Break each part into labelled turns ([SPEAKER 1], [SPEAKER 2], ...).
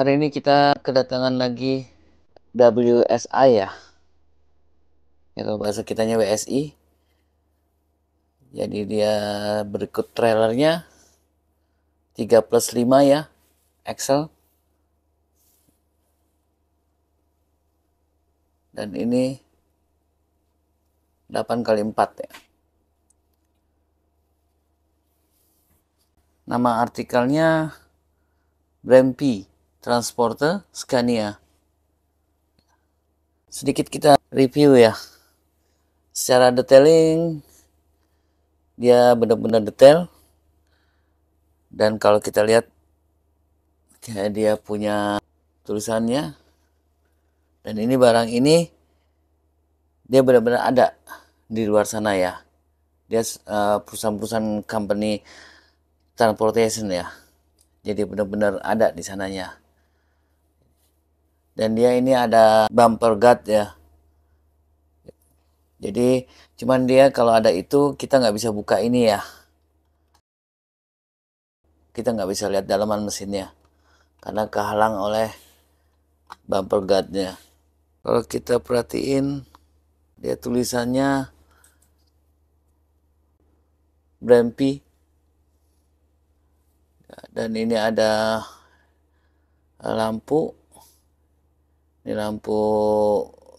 [SPEAKER 1] Hari ini kita kedatangan lagi WSI ya. Ya kalau bahasa kitanya WSI. Jadi dia berikut trailernya 3 plus 5 ya Excel. Dan ini 8 kali 4 ya. Nama artikelnya Brempi transporter Scania. Sedikit kita review ya. Secara detailing dia benar-benar detail. Dan kalau kita lihat kayak dia punya tulisannya. Dan ini barang ini dia benar-benar ada di luar sana ya. Dia eh, perusahaan-perusahaan company transportation ya. Jadi benar-benar ada di sananya dan dia ini ada bumper guard ya jadi cuman dia kalau ada itu kita nggak bisa buka ini ya kita nggak bisa lihat dalaman mesinnya karena kehalang oleh bumper guardnya kalau kita perhatiin dia tulisannya Brempi dan ini ada lampu ini lampu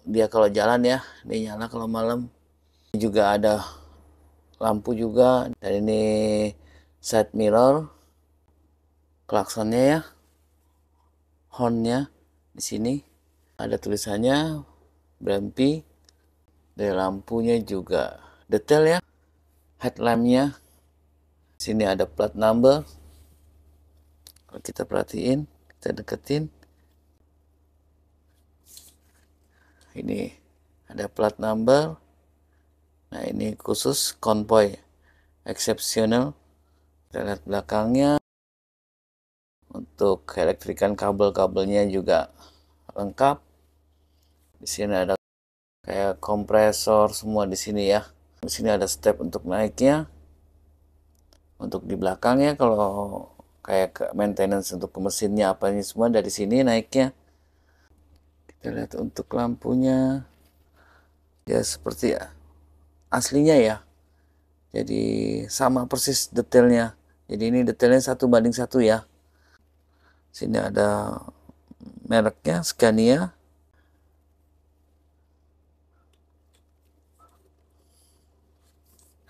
[SPEAKER 1] dia kalau jalan ya dia nyala kalau malam ini juga ada lampu juga dan ini side mirror klaksonnya ya hornnya di sini ada tulisannya berhenti dari lampunya juga detail ya headlampnya sini ada plat number kalau kita perhatiin kita deketin ini ada plat number nah ini khusus konvoy exceptional. Terlihat belakangnya untuk elektrikan kabel-kabelnya juga lengkap di sini ada kayak kompresor semua di sini ya di sini ada step untuk naiknya untuk di belakangnya kalau kayak maintenance untuk mesinnya apa ini semua dari sini naiknya kita lihat untuk lampunya ya seperti aslinya ya jadi sama persis detailnya jadi ini detailnya satu banding satu ya sini ada mereknya Scania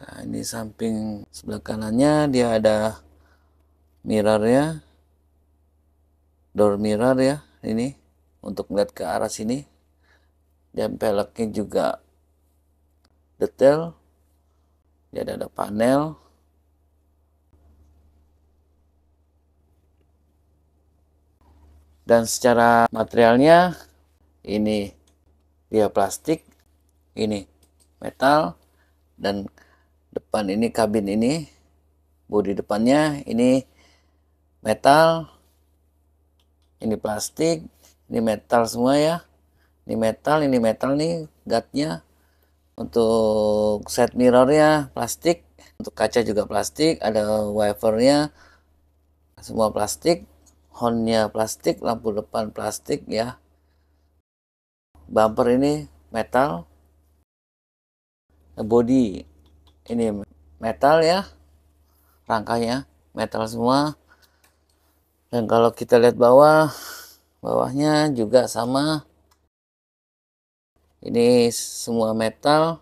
[SPEAKER 1] nah ini samping sebelah kanannya dia ada ya door mirror ya ini untuk melihat ke arah sini dan peleknya juga detail dia ada panel dan secara materialnya ini dia plastik ini metal dan depan ini kabin ini bodi depannya ini metal ini plastik ini metal semua ya ini metal ini metal nih gatnya untuk set mirrornya plastik untuk kaca juga plastik ada wipernya semua plastik hornnya plastik lampu depan plastik ya bumper ini metal body ini metal ya rangkanya metal semua dan kalau kita lihat bawah bawahnya juga sama ini semua metal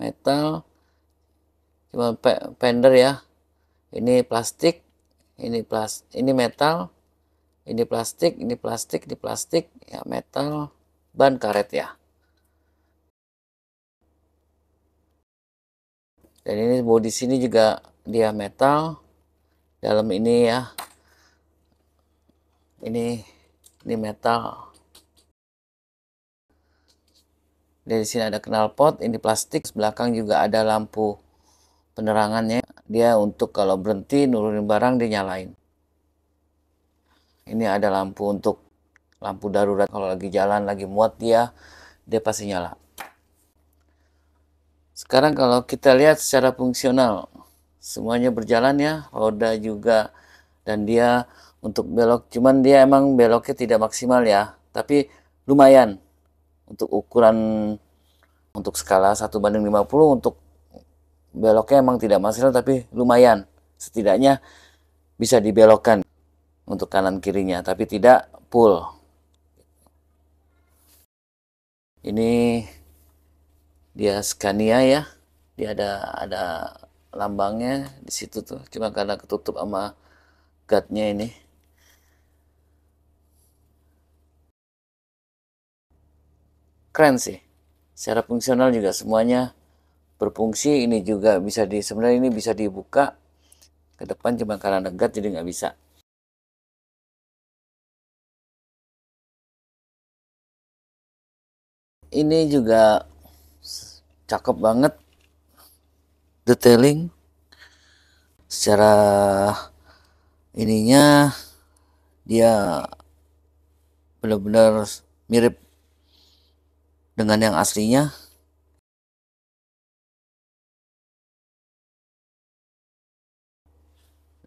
[SPEAKER 1] metal cuma pender ya ini plastik ini plus ini metal ini plastik ini plastik di plastik ya metal ban karet ya dan ini bodi sini juga dia metal dalam ini ya ini ini metal. Dari sini ada knalpot, ini plastik. Belakang juga ada lampu penerangannya. Dia untuk kalau berhenti nurunin barang dia nyalain. Ini ada lampu untuk lampu darurat kalau lagi jalan, lagi muat dia dia pasti nyala. Sekarang kalau kita lihat secara fungsional, semuanya berjalan ya, roda juga dan dia untuk belok cuman dia emang beloknya tidak maksimal ya tapi lumayan untuk ukuran untuk skala 1 banding 50 untuk beloknya emang tidak maksimal tapi lumayan setidaknya bisa dibelokkan untuk kanan kirinya tapi tidak full ini dia Scania ya dia ada ada lambangnya di situ tuh cuma karena ketutup sama guardnya ini keren sih secara fungsional juga semuanya berfungsi ini juga bisa di sebenarnya ini bisa dibuka ke depan cuma karena negat jadi nggak bisa ini juga cakep banget detailing secara ininya dia benar-benar mirip dengan yang aslinya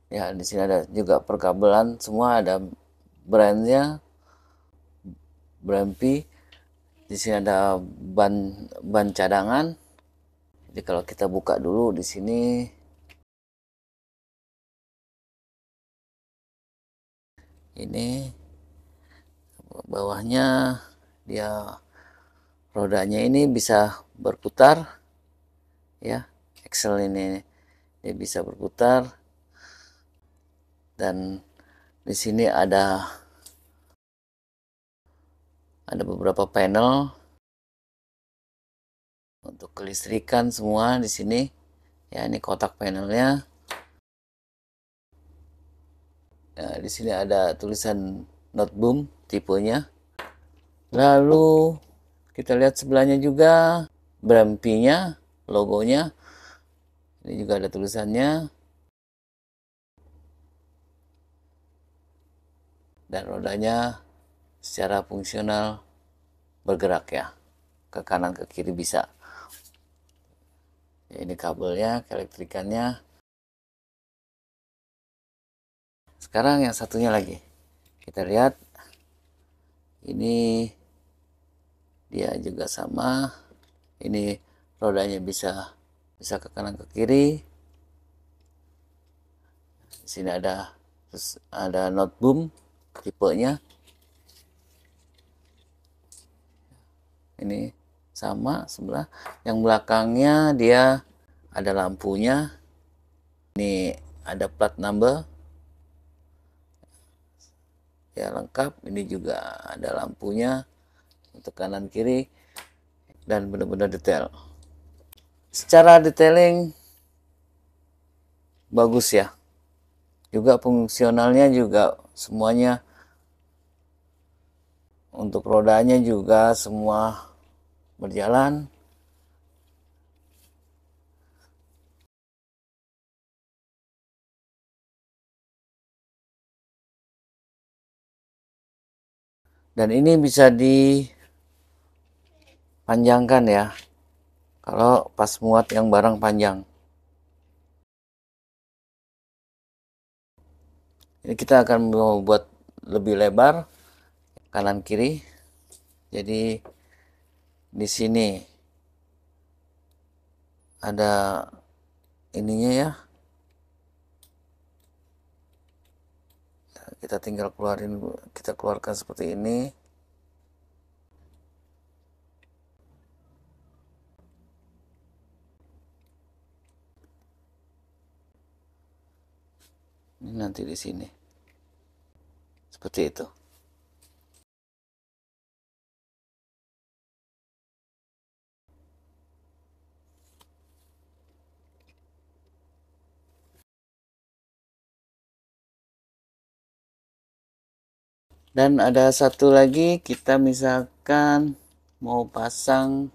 [SPEAKER 1] ya di sini ada juga perkabelan semua ada brandnya brand P di sini ada ban ban cadangan jadi kalau kita buka dulu di sini ini bawahnya dia rodanya ini bisa berputar ya Excel ini dia bisa berputar dan di sini ada ada beberapa panel untuk kelistrikan semua di sini ya ini kotak panelnya ya, di sini ada tulisan not boom tipenya. Lalu kita lihat sebelahnya juga berhentinya, logonya. Ini juga ada tulisannya. Dan rodanya secara fungsional bergerak ya. Ke kanan ke kiri bisa. Ya, ini kabelnya, elektrikannya. Sekarang yang satunya lagi. Kita lihat ini dia juga sama ini rodanya bisa bisa ke kanan ke kiri di sini ada ada not boom tipenya ini sama sebelah yang belakangnya dia ada lampunya ini ada plat number ya lengkap ini juga ada lampunya untuk kanan kiri dan benar-benar detail secara detailing bagus ya juga fungsionalnya juga semuanya untuk rodanya juga semua berjalan dan ini bisa di panjangkan ya kalau pas muat yang barang panjang ini kita akan membuat lebih lebar kanan kiri jadi di sini ada ininya ya kita tinggal keluarin kita keluarkan seperti ini ini nanti di sini seperti itu dan ada satu lagi kita misalkan mau pasang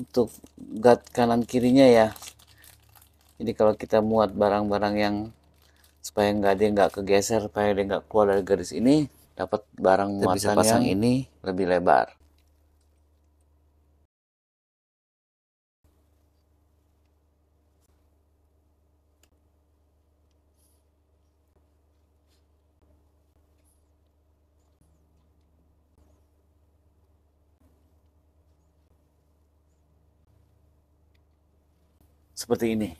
[SPEAKER 1] untuk guard kanan kirinya ya jadi kalau kita muat barang-barang yang supaya nggak dia nggak kegeser supaya dia nggak keluar dari garis ini dapat barang muatan bisa pasang yang ini lebih lebar seperti ini.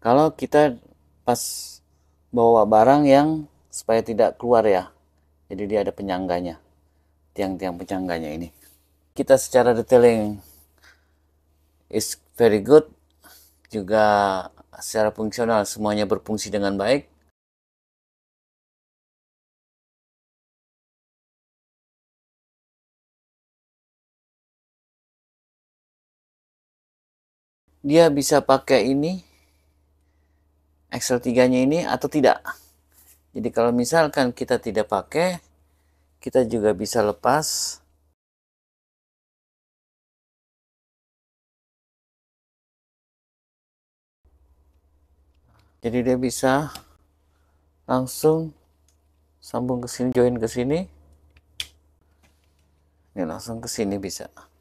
[SPEAKER 1] Kalau kita pas bawa barang yang supaya tidak keluar ya. Jadi dia ada penyangganya. Tiang-tiang penyangganya ini. Kita secara detailing is very good. Juga secara fungsional semuanya berfungsi dengan baik. Dia bisa pakai ini Excel 3-nya ini atau tidak. Jadi kalau misalkan kita tidak pakai, kita juga bisa lepas jadi dia bisa langsung sambung ke sini join ke sini ini langsung ke sini bisa